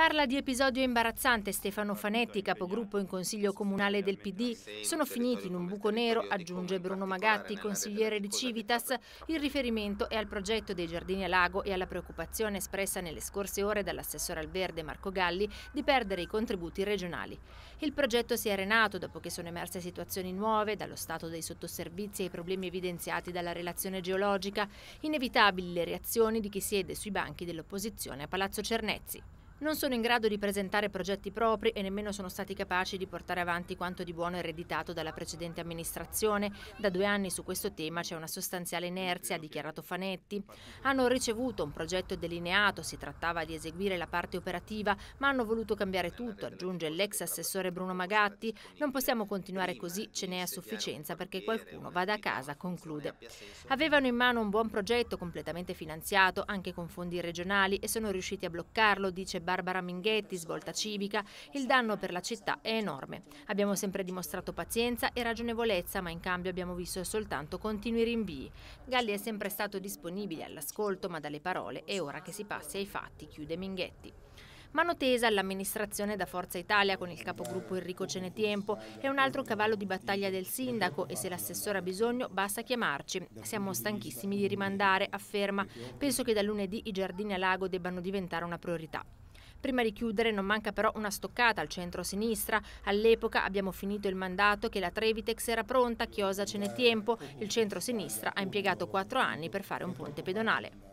Parla di episodio imbarazzante Stefano Fanetti, capogruppo in Consiglio Comunale del PD. Sono finiti in un buco nero, aggiunge Bruno Magatti, consigliere di Civitas. Il riferimento è al progetto dei giardini a lago e alla preoccupazione espressa nelle scorse ore dall'assessore al verde Marco Galli di perdere i contributi regionali. Il progetto si è arenato dopo che sono emerse situazioni nuove, dallo stato dei sottoservizi ai problemi evidenziati dalla relazione geologica, inevitabili le reazioni di chi siede sui banchi dell'opposizione a Palazzo Cernezzi. Non sono in grado di presentare progetti propri e nemmeno sono stati capaci di portare avanti quanto di buono ereditato dalla precedente amministrazione. Da due anni su questo tema c'è una sostanziale inerzia, ha dichiarato Fanetti. Hanno ricevuto un progetto delineato, si trattava di eseguire la parte operativa, ma hanno voluto cambiare tutto, aggiunge l'ex assessore Bruno Magatti. Non possiamo continuare così, ce n'è a sufficienza perché qualcuno vada a casa, conclude. Avevano in mano un buon progetto completamente finanziato, anche con fondi regionali, e sono riusciti a bloccarlo, dice Barbara Minghetti, svolta civica, il danno per la città è enorme. Abbiamo sempre dimostrato pazienza e ragionevolezza, ma in cambio abbiamo visto soltanto continui rinvii. Galli è sempre stato disponibile all'ascolto, ma dalle parole è ora che si passi ai fatti, chiude Minghetti mano tesa all'amministrazione da Forza Italia con il capogruppo Enrico Cenetiempo è un altro cavallo di battaglia del sindaco e se l'assessore ha bisogno basta chiamarci. Siamo stanchissimi di rimandare, afferma. Penso che da lunedì i giardini a lago debbano diventare una priorità. Prima di chiudere non manca però una stoccata al centro-sinistra. All'epoca abbiamo finito il mandato che la Trevitex era pronta, Chiosa ce n'è eh, tempo. Il centro-sinistra ha impiegato quattro anni per fare un ponte pedonale.